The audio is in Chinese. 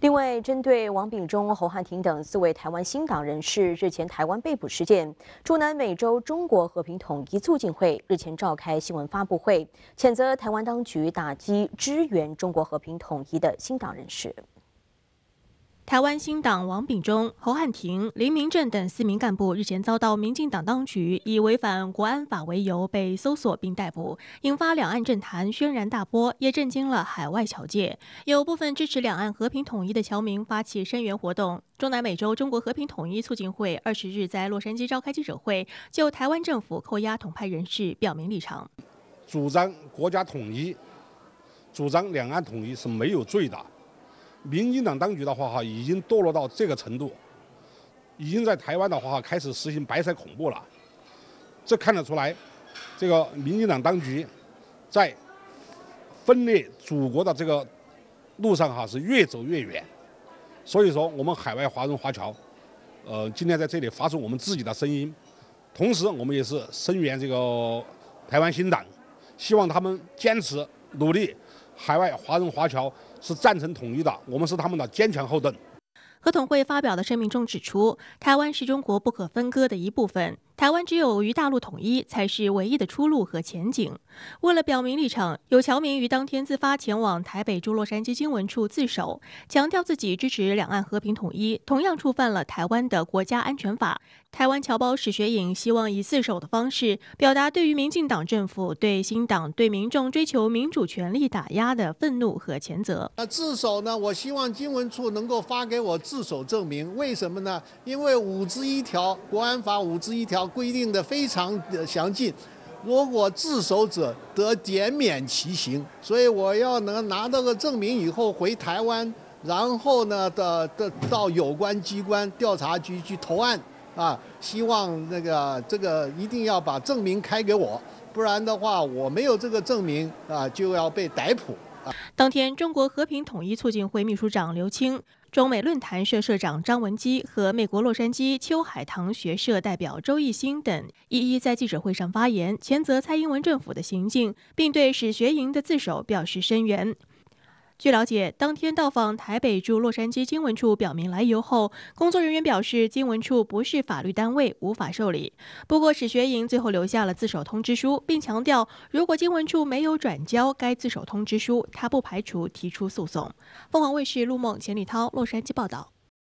另外，针对王炳忠、侯汉廷等四位台湾新党人士日前台湾被捕事件，中南美洲中国和平统一促进会日前召开新闻发布会，谴责台湾当局打击支援中国和平统一的新党人士。台湾新党王炳忠、侯汉廷、林明正等四名干部日前遭到民进党当局以违反国安法为由被搜索并逮捕，引发两岸政坛轩然大波，也震惊了海外侨界。有部分支持两岸和平统一的侨民发起声援活动。中南美洲中国和平统一促进会二十日在洛杉矶召开记者会，就台湾政府扣押统派人士表明立场：主张国家统一、主张两岸统一是没有罪的。民进党当局的话哈，已经堕落到这个程度，已经在台湾的话开始实行白色恐怖了，这看得出来，这个民进党当局在分裂祖国的这个路上哈是越走越远，所以说我们海外华人华侨，呃，今天在这里发出我们自己的声音，同时我们也是声援这个台湾新党，希望他们坚持努力。海外华人华侨是赞成统一的，我们是他们的坚强后盾。合统会发表的声明中指出，台湾是中国不可分割的一部分。台湾只有与大陆统一才是唯一的出路和前景。为了表明立场，有侨民于当天自发前往台北驻洛杉矶经文处自首，强调自己支持两岸和平统一，同样触犯了台湾的国家安全法。台湾侨胞史学颖希望以自首的方式表达对于民进党政府对新党、对民众追求民主权利打压的愤怒和谴责。那自首呢？我希望经文处能够发给我自首证明。为什么呢？因为五之一条国安法五之一条。规定的非常详尽，如果自首者得减免其刑，所以我要能拿到个证明以后回台湾，然后呢的的到有关机关调查局去投案，啊，希望那个这个一定要把证明开给我，不然的话我没有这个证明啊就要被逮捕。当天，中国和平统一促进会秘书长刘清、中美论坛社社长张文基和美国洛杉矶秋海棠学社代表周艺兴等一一在记者会上发言，谴责蔡英文政府的行径，并对史学营的自首表示声援。据了解，当天到访台北驻洛杉矶经文处，表明来由后，工作人员表示，经文处不是法律单位，无法受理。不过，史学莹最后留下了自首通知书，并强调，如果经文处没有转交该自首通知书，他不排除提出诉讼。凤凰卫视陆梦、钱立涛，洛杉矶报道。